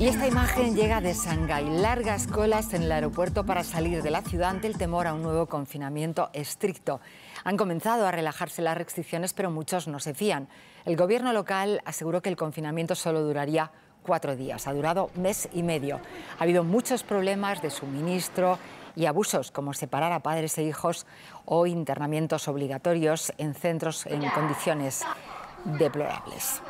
Y esta imagen llega de Shanghái. Largas colas en el aeropuerto para salir de la ciudad ante el temor a un nuevo confinamiento estricto. Han comenzado a relajarse las restricciones, pero muchos no se fían. El gobierno local aseguró que el confinamiento solo duraría cuatro días. Ha durado mes y medio. Ha habido muchos problemas de suministro y abusos, como separar a padres e hijos o internamientos obligatorios en centros en condiciones deplorables.